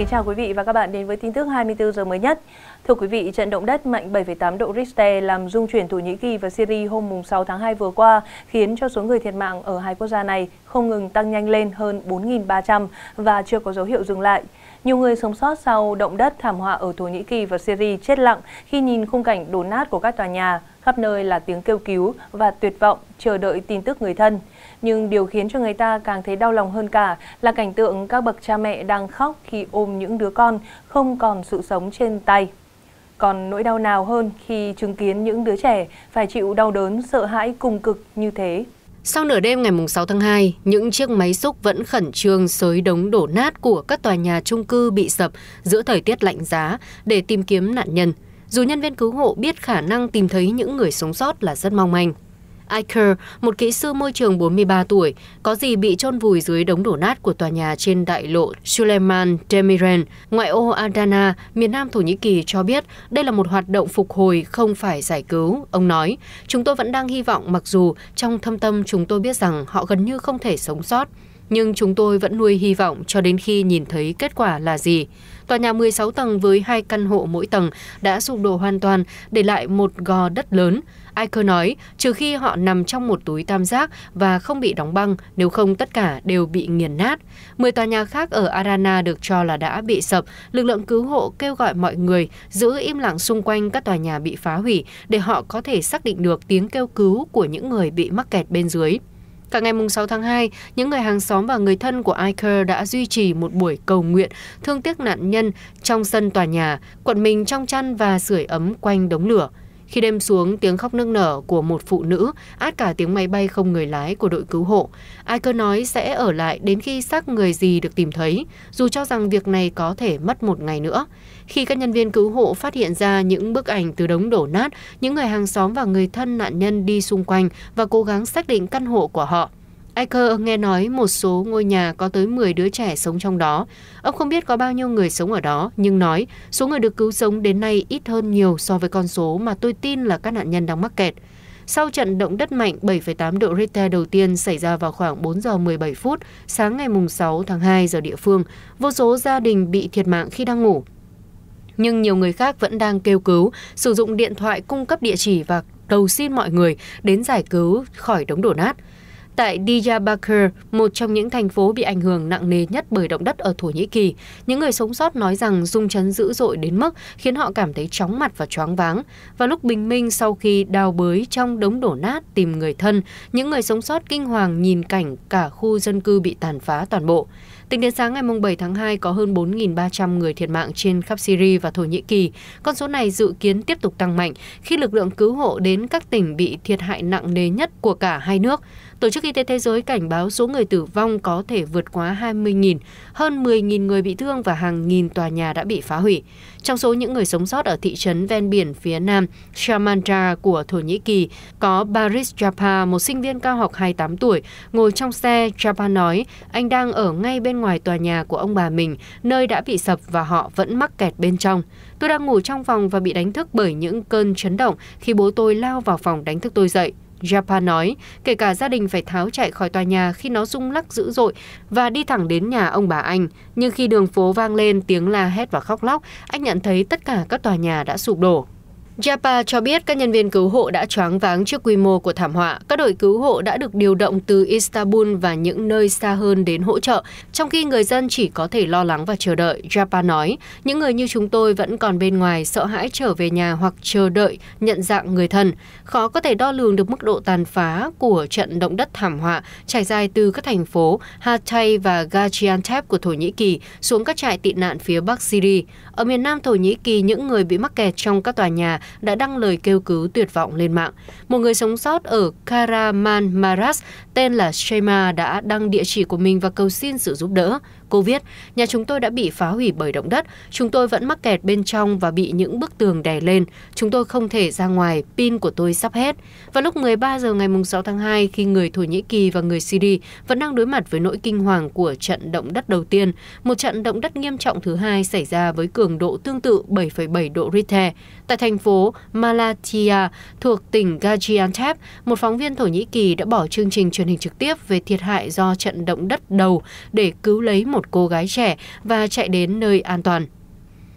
kính chào quý vị và các bạn đến với tin tức 24 giờ mới nhất. Thưa quý vị, trận động đất mạnh 7,8 độ Richter làm rung chuyển Thổ Nhĩ Kỳ và Syria hôm 6 tháng 2 vừa qua, khiến cho số người thiệt mạng ở hai quốc gia này không ngừng tăng nhanh lên hơn 4.300 và chưa có dấu hiệu dừng lại. Nhiều người sống sót sau động đất thảm họa ở Thổ Nhĩ Kỳ và Syria chết lặng khi nhìn khung cảnh đổ nát của các tòa nhà, khắp nơi là tiếng kêu cứu và tuyệt vọng chờ đợi tin tức người thân. Nhưng điều khiến cho người ta càng thấy đau lòng hơn cả là cảnh tượng các bậc cha mẹ đang khóc khi ôm những đứa con không còn sự sống trên tay. Còn nỗi đau nào hơn khi chứng kiến những đứa trẻ phải chịu đau đớn, sợ hãi cùng cực như thế? Sau nửa đêm ngày 6 tháng 2, những chiếc máy xúc vẫn khẩn trương xới đống đổ nát của các tòa nhà chung cư bị sập giữa thời tiết lạnh giá để tìm kiếm nạn nhân. Dù nhân viên cứu hộ biết khả năng tìm thấy những người sống sót là rất mong manh. Iker, một kỹ sư môi trường 43 tuổi, có gì bị chôn vùi dưới đống đổ nát của tòa nhà trên đại lộ Suleiman Demirel, ngoại ô Adana, miền nam Thổ Nhĩ Kỳ cho biết đây là một hoạt động phục hồi không phải giải cứu. Ông nói, chúng tôi vẫn đang hy vọng mặc dù trong thâm tâm chúng tôi biết rằng họ gần như không thể sống sót nhưng chúng tôi vẫn nuôi hy vọng cho đến khi nhìn thấy kết quả là gì. Tòa nhà 16 tầng với hai căn hộ mỗi tầng đã sụp đổ hoàn toàn, để lại một gò đất lớn. Iker nói, trừ khi họ nằm trong một túi tam giác và không bị đóng băng, nếu không tất cả đều bị nghiền nát. 10 tòa nhà khác ở Arana được cho là đã bị sập. Lực lượng cứu hộ kêu gọi mọi người giữ im lặng xung quanh các tòa nhà bị phá hủy để họ có thể xác định được tiếng kêu cứu của những người bị mắc kẹt bên dưới. Cả ngày 6 tháng 2, những người hàng xóm và người thân của Iker đã duy trì một buổi cầu nguyện thương tiếc nạn nhân trong sân tòa nhà, quận mình trong chăn và sưởi ấm quanh đống lửa. Khi đêm xuống, tiếng khóc nức nở của một phụ nữ át cả tiếng máy bay không người lái của đội cứu hộ. Ai cơ nói sẽ ở lại đến khi xác người gì được tìm thấy, dù cho rằng việc này có thể mất một ngày nữa. Khi các nhân viên cứu hộ phát hiện ra những bức ảnh từ đống đổ nát, những người hàng xóm và người thân nạn nhân đi xung quanh và cố gắng xác định căn hộ của họ. Iker nghe nói một số ngôi nhà có tới 10 đứa trẻ sống trong đó. Ông không biết có bao nhiêu người sống ở đó, nhưng nói số người được cứu sống đến nay ít hơn nhiều so với con số mà tôi tin là các nạn nhân đang mắc kẹt. Sau trận động đất mạnh 7,8 độ Richter đầu tiên xảy ra vào khoảng 4 giờ 17 phút sáng ngày 6 tháng 2 giờ địa phương, vô số gia đình bị thiệt mạng khi đang ngủ. Nhưng nhiều người khác vẫn đang kêu cứu, sử dụng điện thoại cung cấp địa chỉ và cầu xin mọi người đến giải cứu khỏi đống đổ nát tại Diyarbakir, một trong những thành phố bị ảnh hưởng nặng nề nhất bởi động đất ở Thổ Nhĩ Kỳ. Những người sống sót nói rằng rung chấn dữ dội đến mức khiến họ cảm thấy chóng mặt và choáng váng. Và lúc bình minh sau khi đào bới trong đống đổ nát tìm người thân, những người sống sót kinh hoàng nhìn cảnh cả khu dân cư bị tàn phá toàn bộ. Tính đến sáng ngày 7 tháng 2, có hơn 4.300 người thiệt mạng trên khắp Syria và Thổ Nhĩ Kỳ. Con số này dự kiến tiếp tục tăng mạnh khi lực lượng cứu hộ đến các tỉnh bị thiệt hại nặng nề nhất của cả hai nước. Tổ chức Y tế Thế giới cảnh báo số người tử vong có thể vượt quá 20.000, hơn 10.000 người bị thương và hàng nghìn tòa nhà đã bị phá hủy. Trong số những người sống sót ở thị trấn ven biển phía nam Shamanja của Thổ Nhĩ Kỳ có Baris Japa, một sinh viên cao học 28 tuổi, ngồi trong xe. Japa nói anh đang ở ngay bên ngoài tòa nhà của ông bà mình, nơi đã bị sập và họ vẫn mắc kẹt bên trong. Tôi đang ngủ trong phòng và bị đánh thức bởi những cơn chấn động khi bố tôi lao vào phòng đánh thức tôi dậy. Japa nói, kể cả gia đình phải tháo chạy khỏi tòa nhà khi nó rung lắc dữ dội và đi thẳng đến nhà ông bà anh. Nhưng khi đường phố vang lên tiếng la hét và khóc lóc, anh nhận thấy tất cả các tòa nhà đã sụp đổ. Japa cho biết các nhân viên cứu hộ đã choáng váng trước quy mô của thảm họa. Các đội cứu hộ đã được điều động từ Istanbul và những nơi xa hơn đến hỗ trợ, trong khi người dân chỉ có thể lo lắng và chờ đợi, Japa nói. Những người như chúng tôi vẫn còn bên ngoài, sợ hãi trở về nhà hoặc chờ đợi nhận dạng người thân. Khó có thể đo lường được mức độ tàn phá của trận động đất thảm họa trải dài từ các thành phố Hatay và Gaziantep của Thổ Nhĩ Kỳ xuống các trại tị nạn phía Bắc Syria. Ở miền Nam Thổ Nhĩ Kỳ, những người bị mắc kẹt trong các tòa nhà đã đăng lời kêu cứu tuyệt vọng lên mạng. Một người sống sót ở Karaman Maras tên là Shema đã đăng địa chỉ của mình và cầu xin sự giúp đỡ. Cô viết, nhà chúng tôi đã bị phá hủy bởi động đất, chúng tôi vẫn mắc kẹt bên trong và bị những bức tường đè lên, chúng tôi không thể ra ngoài, pin của tôi sắp hết. Và lúc 13 giờ ngày 6 tháng 2 khi người Thổ Nhĩ Kỳ và người Syria vẫn đang đối mặt với nỗi kinh hoàng của trận động đất đầu tiên, một trận động đất nghiêm trọng thứ hai xảy ra với cường độ tương tự 7,7 độ Richter tại thành phố Malatya thuộc tỉnh Gaziantep, một phóng viên Thổ Nhĩ Kỳ đã bỏ chương trình truyền hình trực tiếp về thiệt hại do trận động đất đầu để cứu lấy một một cô gái trẻ và chạy đến nơi an toàn.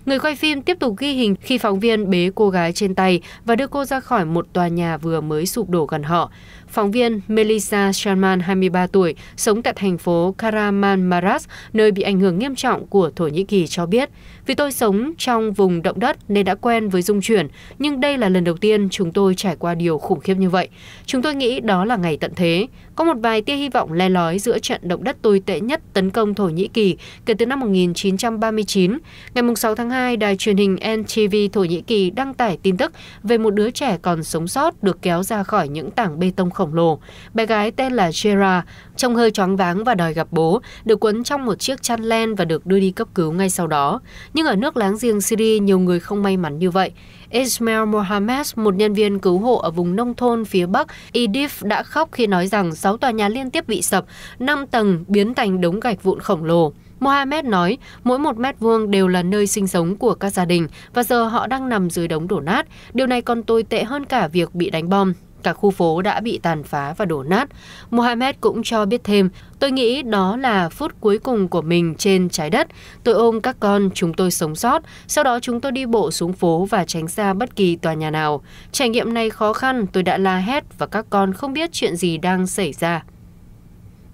Người quay phim tiếp tục ghi hình khi phóng viên bế cô gái trên tay và đưa cô ra khỏi một tòa nhà vừa mới sụp đổ gần họ. Phóng viên Melissa Sharman, 23 tuổi, sống tại thành phố Karaman Maras, nơi bị ảnh hưởng nghiêm trọng của Thổ Nhĩ Kỳ cho biết, vì tôi sống trong vùng động đất nên đã quen với dung chuyển, nhưng đây là lần đầu tiên chúng tôi trải qua điều khủng khiếp như vậy. Chúng tôi nghĩ đó là ngày tận thế. Có một vài tia hy vọng le lói giữa trận động đất tồi tệ nhất tấn công Thổ Nhĩ Kỳ kể từ năm 1939. Ngày 6 tháng 2, đài truyền hình NTV Thổ Nhĩ Kỳ đăng tải tin tức về một đứa trẻ còn sống sót được kéo ra khỏi những tảng bê tông khổng khổng lồ. Bé gái tên là Jera, trông hơi choáng váng và đòi gặp bố, được quấn trong một chiếc chăn len và được đưa đi cấp cứu ngay sau đó. Nhưng ở nước láng giềng Syria, nhiều người không may mắn như vậy. Ismail Mohammed, một nhân viên cứu hộ ở vùng nông thôn phía Bắc Idlib đã khóc khi nói rằng 6 tòa nhà liên tiếp bị sập, 5 tầng biến thành đống gạch vụn khổng lồ. Mohamed nói mỗi một mét vuông đều là nơi sinh sống của các gia đình và giờ họ đang nằm dưới đống đổ nát. Điều này còn tồi tệ hơn cả việc bị đánh bom. Cả khu phố đã bị tàn phá và đổ nát. Mohamed cũng cho biết thêm, tôi nghĩ đó là phút cuối cùng của mình trên trái đất. Tôi ôm các con, chúng tôi sống sót. Sau đó chúng tôi đi bộ xuống phố và tránh xa bất kỳ tòa nhà nào. Trải nghiệm này khó khăn, tôi đã la hét và các con không biết chuyện gì đang xảy ra.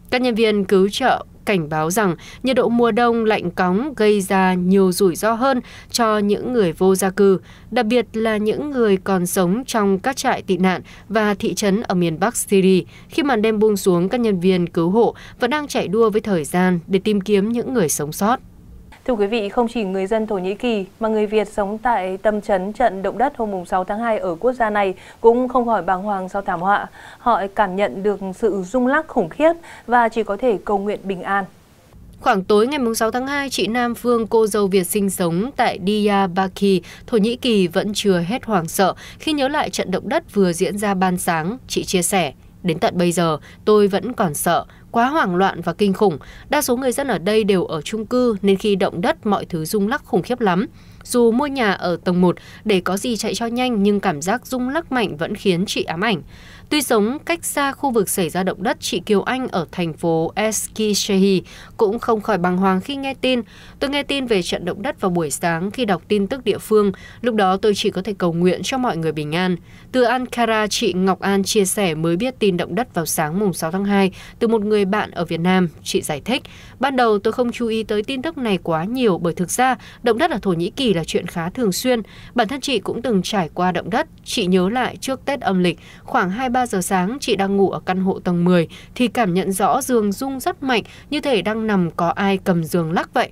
Các nhân viên cứu trợ cảnh báo rằng nhiệt độ mùa đông lạnh cóng gây ra nhiều rủi ro hơn cho những người vô gia cư, đặc biệt là những người còn sống trong các trại tị nạn và thị trấn ở miền Bắc Syria khi màn đêm buông xuống các nhân viên cứu hộ vẫn đang chạy đua với thời gian để tìm kiếm những người sống sót. Thưa quý vị, không chỉ người dân Thổ Nhĩ Kỳ mà người Việt sống tại tâm chấn trận động đất hôm 6 tháng 2 ở quốc gia này cũng không khỏi bàng hoàng sau thảm họa. Họ cảm nhận được sự rung lắc khủng khiếp và chỉ có thể cầu nguyện bình an. Khoảng tối ngày 6 tháng 2, chị Nam Phương, cô dâu Việt sinh sống tại Diyarbakir, Thổ Nhĩ Kỳ vẫn chưa hết hoảng sợ khi nhớ lại trận động đất vừa diễn ra ban sáng, chị chia sẻ. Đến tận bây giờ, tôi vẫn còn sợ, quá hoảng loạn và kinh khủng. Đa số người dân ở đây đều ở chung cư nên khi động đất mọi thứ rung lắc khủng khiếp lắm. Dù mua nhà ở tầng 1 để có gì chạy cho nhanh nhưng cảm giác rung lắc mạnh vẫn khiến chị ám ảnh. Tuy sống cách xa khu vực xảy ra động đất, chị Kiều Anh ở thành phố Eskishehi cũng không khỏi bàng hoàng khi nghe tin. Tôi nghe tin về trận động đất vào buổi sáng khi đọc tin tức địa phương. Lúc đó tôi chỉ có thể cầu nguyện cho mọi người bình an. Từ Ankara, chị Ngọc An chia sẻ mới biết tin động đất vào sáng mùng 6 tháng 2 từ một người người bạn ở Việt Nam, chị giải thích. Ban đầu tôi không chú ý tới tin tức này quá nhiều bởi thực ra động đất ở Thổ Nhĩ Kỳ là chuyện khá thường xuyên. Bản thân chị cũng từng trải qua động đất. Chị nhớ lại trước Tết âm lịch, khoảng 2-3 giờ sáng chị đang ngủ ở căn hộ tầng 10 thì cảm nhận rõ giường rung rất mạnh như thể đang nằm có ai cầm giường lắc vậy.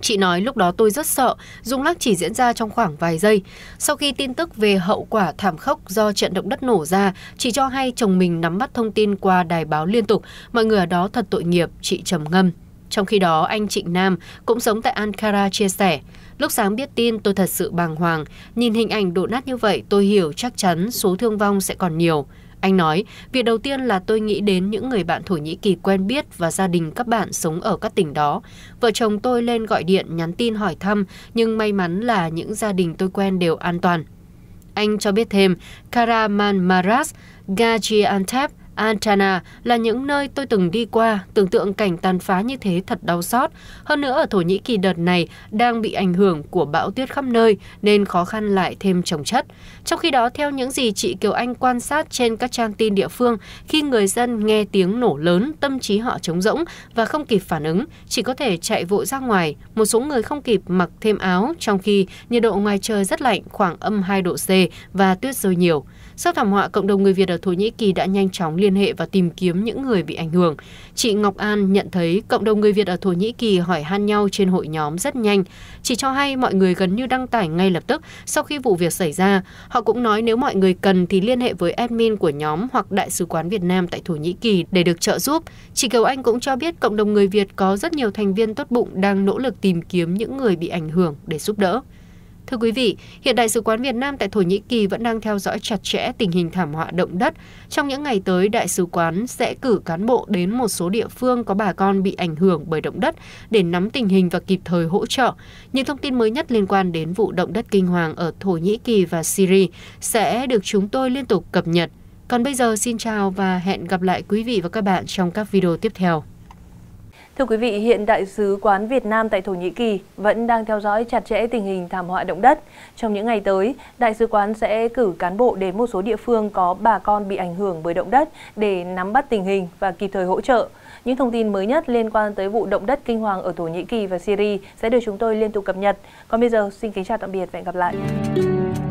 Chị nói lúc đó tôi rất sợ, rung lắc chỉ diễn ra trong khoảng vài giây. Sau khi tin tức về hậu quả thảm khốc do trận động đất nổ ra, chị cho hay chồng mình nắm bắt thông tin qua đài báo liên tục. Mọi người ở đó thật tội nghiệp, chị trầm ngâm. Trong khi đó, anh Trịnh Nam cũng sống tại Ankara chia sẻ, lúc sáng biết tin tôi thật sự bàng hoàng, nhìn hình ảnh đổ nát như vậy tôi hiểu chắc chắn số thương vong sẽ còn nhiều. Anh nói, việc đầu tiên là tôi nghĩ đến những người bạn Thổ Nhĩ Kỳ quen biết và gia đình các bạn sống ở các tỉnh đó. Vợ chồng tôi lên gọi điện nhắn tin hỏi thăm, nhưng may mắn là những gia đình tôi quen đều an toàn. Anh cho biết thêm, Karaman Maras, Gaziantep, Antana là những nơi tôi từng đi qua, tưởng tượng cảnh tàn phá như thế thật đau xót. Hơn nữa ở Thổ Nhĩ Kỳ đợt này đang bị ảnh hưởng của bão tuyết khắp nơi nên khó khăn lại thêm trồng chất. Trong khi đó, theo những gì chị Kiều Anh quan sát trên các trang tin địa phương, khi người dân nghe tiếng nổ lớn, tâm trí họ trống rỗng và không kịp phản ứng, chỉ có thể chạy vội ra ngoài. Một số người không kịp mặc thêm áo, trong khi nhiệt độ ngoài trời rất lạnh khoảng âm 2 độ C và tuyết rơi nhiều. Sau thảm họa, cộng đồng người Việt ở Thổ Nhĩ Kỳ đã nhanh chóng liên hệ và tìm kiếm những người bị ảnh hưởng. Chị Ngọc An nhận thấy cộng đồng người Việt ở Thổ Nhĩ Kỳ hỏi han nhau trên hội nhóm rất nhanh. Chỉ cho hay mọi người gần như đăng tải ngay lập tức sau khi vụ việc xảy ra. Họ cũng nói nếu mọi người cần thì liên hệ với admin của nhóm hoặc Đại sứ quán Việt Nam tại Thổ Nhĩ Kỳ để được trợ giúp. Chị Kiều Anh cũng cho biết cộng đồng người Việt có rất nhiều thành viên tốt bụng đang nỗ lực tìm kiếm những người bị ảnh hưởng để giúp đỡ. Thưa quý vị, hiện Đại sứ quán Việt Nam tại Thổ Nhĩ Kỳ vẫn đang theo dõi chặt chẽ tình hình thảm họa động đất. Trong những ngày tới, Đại sứ quán sẽ cử cán bộ đến một số địa phương có bà con bị ảnh hưởng bởi động đất để nắm tình hình và kịp thời hỗ trợ. Những thông tin mới nhất liên quan đến vụ động đất kinh hoàng ở Thổ Nhĩ Kỳ và Syria sẽ được chúng tôi liên tục cập nhật. Còn bây giờ xin chào và hẹn gặp lại quý vị và các bạn trong các video tiếp theo. Thưa quý vị, hiện Đại sứ quán Việt Nam tại Thổ Nhĩ Kỳ vẫn đang theo dõi chặt chẽ tình hình thảm họa động đất. Trong những ngày tới, Đại sứ quán sẽ cử cán bộ đến một số địa phương có bà con bị ảnh hưởng bởi động đất để nắm bắt tình hình và kịp thời hỗ trợ. Những thông tin mới nhất liên quan tới vụ động đất kinh hoàng ở Thổ Nhĩ Kỳ và Syria sẽ được chúng tôi liên tục cập nhật. Còn bây giờ, xin kính chào tạm biệt và hẹn gặp lại.